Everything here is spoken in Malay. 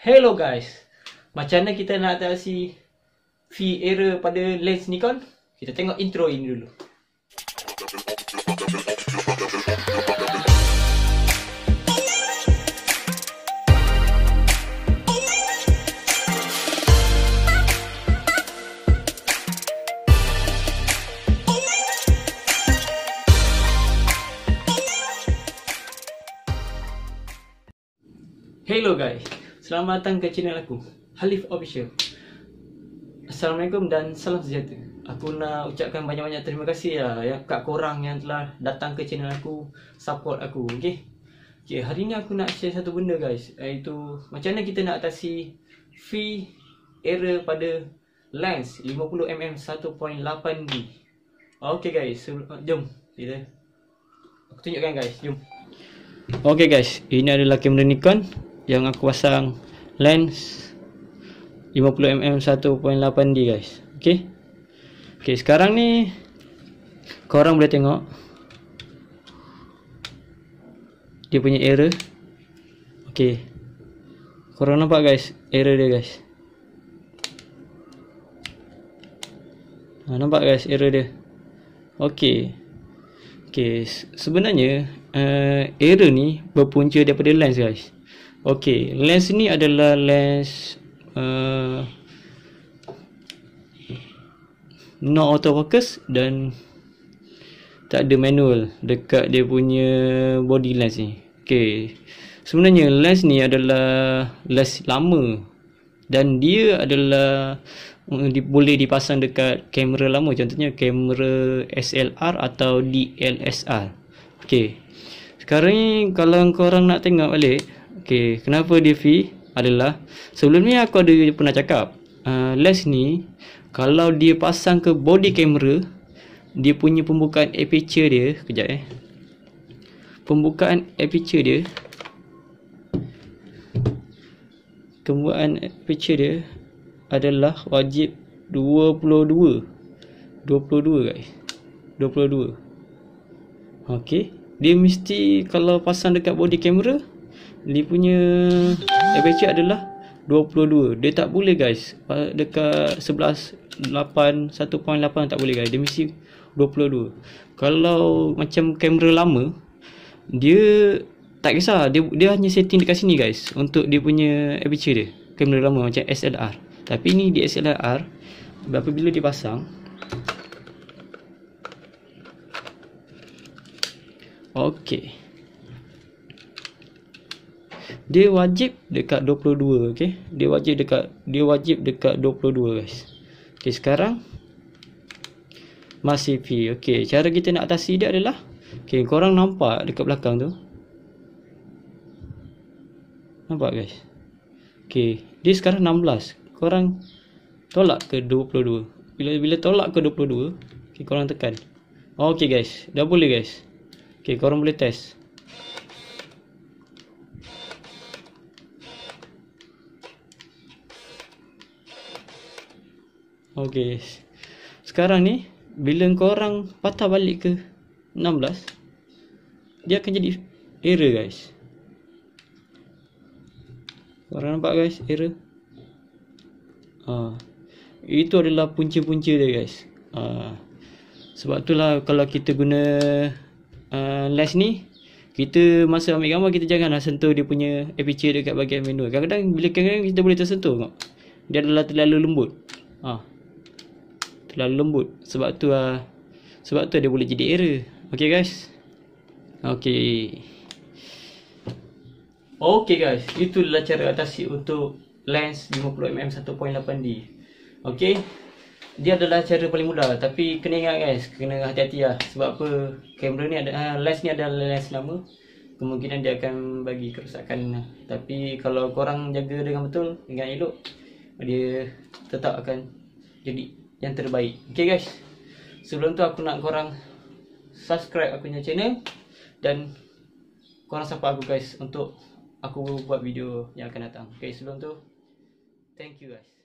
Hello guys Macam mana kita nak atasi Fee error pada lens Nikon Kita tengok intro ini dulu Hello guys Selamat datang ke channel aku, Halif Official. Assalamualaikum dan salam sejahtera. Aku nak ucapkan banyak-banyak terima kasih lah ya kat korang yang telah datang ke channel aku, support aku, Okay. Okey, hari ni aku nak share satu benda guys, iaitu macam mana kita nak atasi fee error pada lens 50mm 1.8D. Okey guys, jom kita aku tunjukkan guys, jom. Okey guys, ini adalah kamera Nikon yang aku pasang lens 50mm 1.8D guys ok ok sekarang ni korang boleh tengok dia punya error ok korang nampak guys error dia guys ha, nampak guys error dia ok ok sebenarnya uh, error ni berpunca daripada lens guys Okey, lens ni adalah lens uh, no autofocus dan tak ada manual dekat dia punya body lens ni. Okey. Sebenarnya lens ni adalah lens lama dan dia adalah uh, boleh dipasang dekat kamera lama contohnya kamera SLR atau DLSR. Okey. Sekarang ni kalau korang nak tengok balik Okay, kenapa dia fee? Adalah sebelum ni aku ada pernah cakap uh, Lens ni kalau dia pasang ke body camera Dia punya pembukaan aperture dia Kejap eh Pembukaan aperture dia Pembukaan aperture dia adalah wajib 22 22 guys 22 Okay Dia mesti kalau pasang dekat body camera Ni punya average adalah 22. Dia tak boleh guys. Dekat 11 8 1.8 tak boleh guys. Dia mesti 22. Kalau macam kamera lama dia tak kisah dia dia hanya setting dekat sini guys untuk dia punya aperture dia. Kamera lama macam SLR. Tapi ni di SLR berapa bila dia pasang Okay. Dia wajib dekat 22 okay? Dia wajib dekat Dia wajib dekat 22 guys Okay sekarang Masih P Okay cara kita nak atasi dia adalah Okay korang nampak dekat belakang tu Nampak guys Okay Dia sekarang 16 Korang Tolak ke 22 Bila bila tolak ke 22 Okay korang tekan oh, Okay guys Dah boleh guys Okay korang boleh test Okey. Sekarang ni bila kau orang patah balik ke 16 dia akan jadi error guys. Korang nampak guys error. Ah. Ha. Itu adalah punca-punca dia guys. Ah. Sebab itulah kalau kita guna uh, ha, lens ni kita masa ambil gambar kita janganlah sentuh dia punya aperture dekat bahagian menu. Kadang-kadang bila kadang-kadang kita boleh tersentuh tengok. Dia adalah terlalu lembut. Ah terlalu lembut sebab tu ah sebab tu dia boleh jadi error okey guys okey okey guys itulah cara atasi untuk lens 50mm 1.8D okey dia adalah cara paling mudah tapi kena ingat guys kena hati-hati lah sebab apa kamera ni ada ah, lens ni ada lens lama kemungkinan dia akan bagi kerusakan. tapi kalau korang jaga dengan betul dengan elok dia tetap akan jadi yang terbaik Okay guys Sebelum tu aku nak korang Subscribe aku punya channel Dan Korang support aku guys Untuk Aku buat video yang akan datang Okay sebelum tu Thank you guys